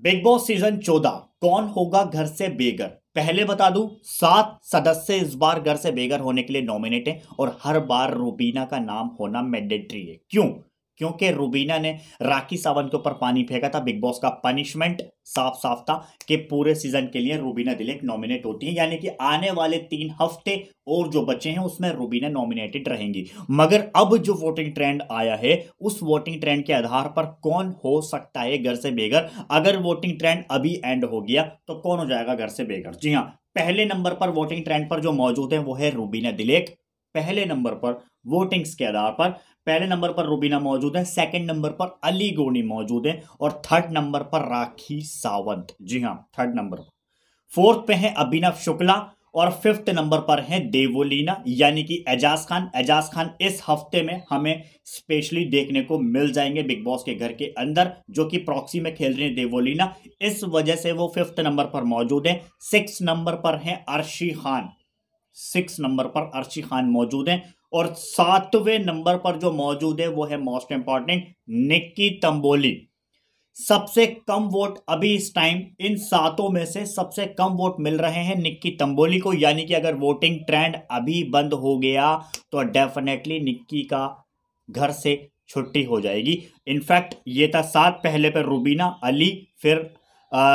big boss season चौदह कौन होगा घर से बेघर पहले बता दूं सात सदस्य इस बार घर से बेघर होने के लिए नॉमिनेट हैं और हर बार रूबीना का नाम होना मैंडेटरी है क्यों क्योंकि रूबीना ने राखी सावंत के ऊपर पानी फेंका था बिग बॉस का पनिशमेंट साफ साफ था कि पूरे सीजन के लिए रूबीना दिलेक नॉमिनेट होती है यानी कि आने वाले तीन हफ्ते और जो बचे हैं उसमें रूबीना नॉमिनेटेड रहेंगी मगर अब जो वोटिंग ट्रेंड आया है उस वोटिंग ट्रेंड के आधार पर कौन हो सकता है घर से बेघर अगर वोटिंग ट्रेंड अभी एंड हो गया तो कौन हो जाएगा घर से बेघर जी हाँ पहले नंबर पर वोटिंग ट्रेंड पर जो मौजूद है वो है रूबीना दिलेक पहले नंबर पर वोटिंग्स के आधार पर पहले नंबर पर रुबीना मौजूद है सेकंड नंबर पर अली गोनी मौजूद है और थर्ड नंबर पर राखी सावंत जी हाँ थर्ड नंबर पर फोर्थ पे है अभिनव शुक्ला और फिफ्थ नंबर पर है देवोलीना यानी कि एजाज खान एजाज खान इस हफ्ते में हमें स्पेशली देखने को मिल जाएंगे बिग बॉस के घर के अंदर जो कि प्रॉक्सी में खेल रहे हैं देवोलीना इस वजह से वो फिफ्थ नंबर पर मौजूद है सिक्स नंबर पर है अर्शी खान सिक्स नंबर पर अर्शी खान मौजूद हैं और सातवें नंबर पर जो मौजूद है वो है मोस्ट इंपॉर्टेंट निक्की तंबोली सबसे कम वोट अभी इस टाइम इन सातों में से सबसे कम वोट मिल रहे हैं निक्की तंबोली को यानी कि अगर वोटिंग ट्रेंड अभी बंद हो गया तो डेफिनेटली निक्की का घर से छुट्टी हो जाएगी इनफैक्ट ये था सात पहले पर रूबीना अली फिर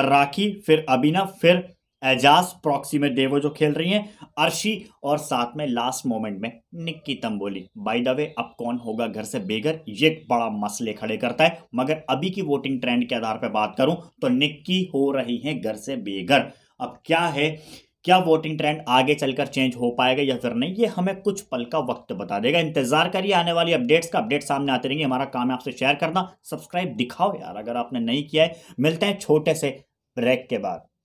राखी फिर अबीना फिर एजाज प्रॉक्सी में देवो जो खेल रही हैं अर्शी और साथ में लास्ट मोमेंट में Nikki Tamboli by the way अब कौन होगा घर से बेघर ये बड़ा मसले खड़े करता है मगर अभी की वोटिंग ट्रेंड के आधार पर बात करूं तो निक्की हो रही हैं घर से बेघर अब क्या है क्या वोटिंग ट्रेंड आगे चलकर चेंज हो पाएगा या फिर नहीं ये हमें कुछ पल का वक्त बता देगा इंतजार करिए आने वाली अपडेट्स का अपडेट सामने आते रहेंगे हमारा काम है आपसे शेयर करना सब्सक्राइब दिखाओ यार अगर आपने नहीं किया है मिलते हैं छोटे से ब्रेक के बाद